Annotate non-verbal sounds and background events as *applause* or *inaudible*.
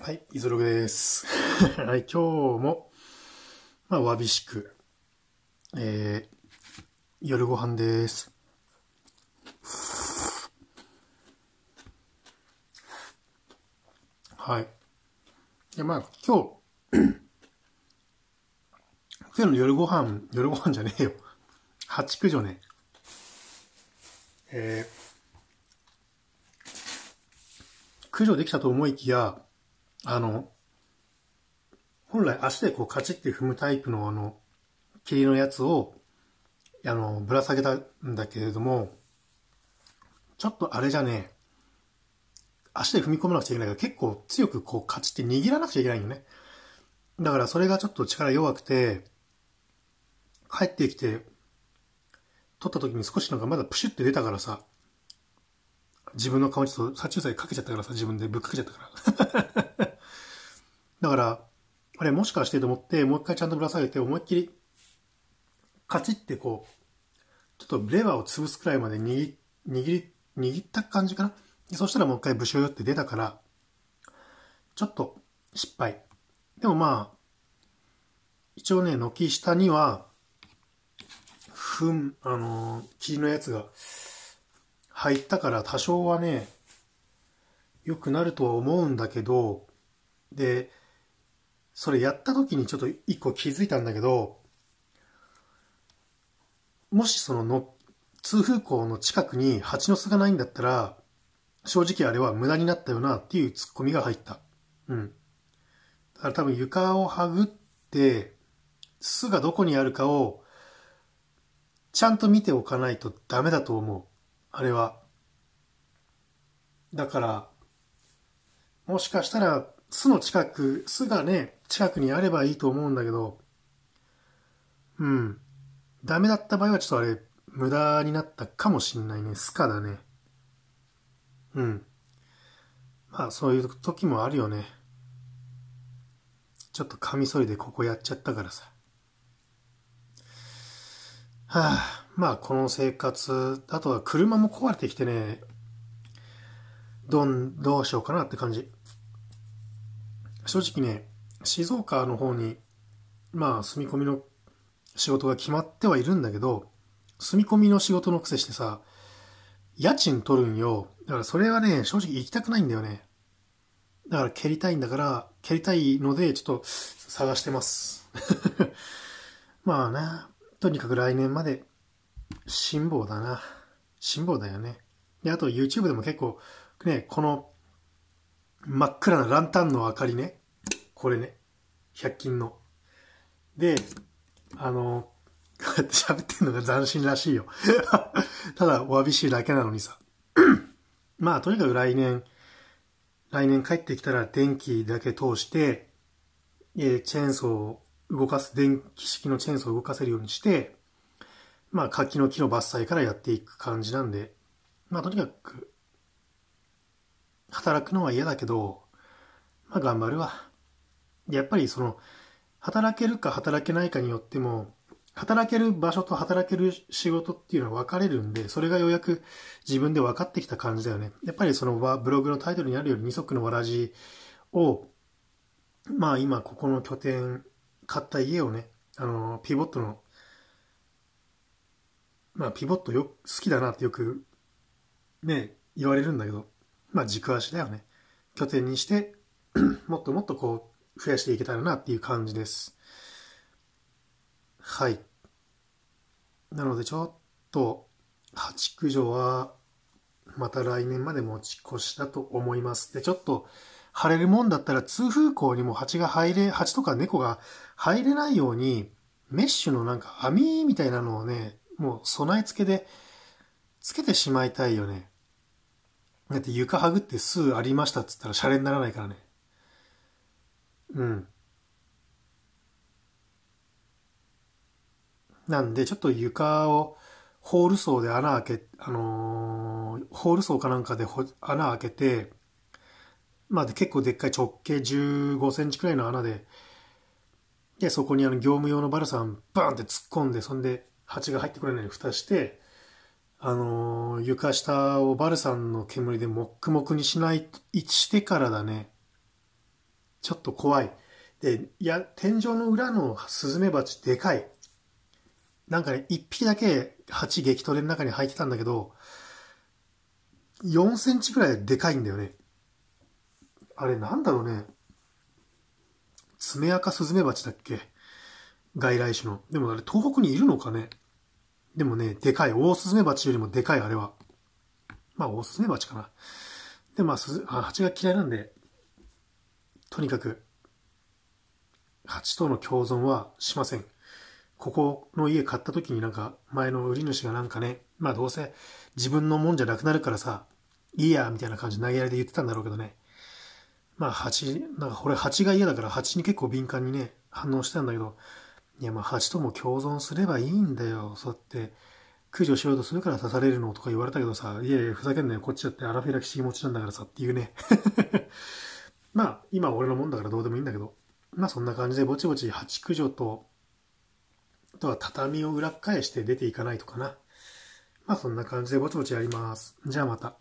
はい、イゾログです。*laughs* はい、今日も、まあ、わびしく、えー、夜ご飯です。はい。で、まあ、今日、*clears throat* 今日の夜ご飯、夜ご飯じゃねえよ。八九条ね。えー、駆除できたと思いきや、あの、本来足でこうカチッて踏むタイプのあの、霧のやつを、あの、ぶら下げたんだけれども、ちょっとあれじゃね、足で踏み込まなくちゃいけないから結構強くこうカチって握らなくちゃいけないよね。だからそれがちょっと力弱くて、帰ってきて、取った時に少しなんかまだプシュって出たからさ、自分の顔にちょっと殺虫剤かけちゃったからさ、自分でぶっかけちゃったから。だから、あれもしかしてと思って、もう一回ちゃんとぶら下げて、思いっきり、カチってこう、ちょっとレバーを潰すくらいまで握り、握った感じかな。そしたらもう一回ブシューって出たから、ちょっと失敗。でもまあ、一応ね、軒下には、ふん、あのー、霧のやつが入ったから多少はね、良くなるとは思うんだけど、で、それやった時にちょっと一個気づいたんだけど、もしそのの通風口の近くに蜂の巣がないんだったら、正直あれは無駄になったよなっていうツッコミが入った。うん。だから多分床をはぐって、巣がどこにあるかをちゃんと見ておかないとダメだと思う。あれは。だから、もしかしたら巣の近く、巣がね、近くにあればいいと思うんだけど、うん。ダメだった場合はちょっとあれ、無駄になったかもしんないね。スカだね。うん。まあ、そういう時もあるよね。ちょっとカミソリでここやっちゃったからさ。はあ、まあ、この生活、あとは車も壊れてきてね、どん、どうしようかなって感じ。正直ね、静岡の方に、まあ、住み込みの仕事が決まってはいるんだけど、住み込みの仕事のくせしてさ、家賃取るんよ。だからそれはね、正直行きたくないんだよね。だから蹴りたいんだから、蹴りたいので、ちょっと探してます。*laughs* まあな、とにかく来年まで、辛抱だな。辛抱だよね。で、あと YouTube でも結構、ね、この真っ暗なランタンの明かりね、これね。100均の。で、あの、こうやって喋ってんのが斬新らしいよ *laughs* ただ、お詫びしいだけなのにさ。*clears throat* まあ、とにかく来年、来年帰ってきたら電気だけ通して、えチェーンソーを動かす、電気式のチェーンソーを動かせるようにして、まあ、柿の木の伐採からやっていく感じなんで、まあ、とにかく、働くのは嫌だけど、まあ、頑張るわ。やっぱりその、働けるか働けないかによっても、働ける場所と働ける仕事っていうのは分かれるんで、それがようやく自分で分かってきた感じだよね。やっぱりそのブログのタイトルにあるように二足のわらじを、まあ今ここの拠点、買った家をね、あの、ピボットの、まあピボットよ、好きだなってよく、ね、言われるんだけど、まあ軸足だよね。拠点にして、*clears throat* もっともっとこう、増やしていけたらなっていう感じです。はい。なのでちょっと8駆除はまた来年まで持ち越しだと思います。で、ちょっと晴れるもんだったら通風口にも蜂が入れ、蜂とか猫が入れないようにメッシュのなんか網みたいなのをね、もう備え付けでつけてしまいたいよね。だって床はぐって数ありましたっつったらシャレにならないからね。うん。なんで、ちょっと床を、ホール層で穴開け、あのーホール層かなんかで穴開けて、まあ、で結構でっかい直径15センチくらいの穴で、で、そこにあの業務用のバルサンバーンって突っ込んで、そんで蜂が入ってくれないように蓋して、あのー床下をバルサンの煙でもっくもくにしない、してからだね。ちょっと怖い。で、いや、天井の裏のスズメバチでかい。なんかね、一匹だけ蜂激トレの中に入ってたんだけど、4センチくらいでかいんだよね。あれなんだろうね。爪赤スズメバチだっけ外来種の。でもあれ東北にいるのかねでもね、でかい。オオスズメバチよりもでかい、あれは。まあ、オオスズメバチかな。で、まあ、蜂が嫌いなんで、とにかく、蜂との共存はしません。ここの家買った時になんか、前の売り主がなんかね、まあどうせ自分のもんじゃなくなるからさ、いいや、みたいな感じで投げやりで言ってたんだろうけどね。まあ蜂、なんかこれ蜂が嫌だから蜂に結構敏感にね、反応してたんだけど、いやまあ蜂とも共存すればいいんだよ、そうやって。駆除しようとするから刺されるのとか言われたけどさ、いやいや、ふざけんなよ、こっちだってアラフィラキシー持ちなんだからさっていうねまあ、今俺のもんだからどうでもいいんだけど、まあそんな感じでぼちぼち八九条と、あとは畳を裏返して出ていかないとかな。まあそんな感じでぼちぼちやります。じゃあまた。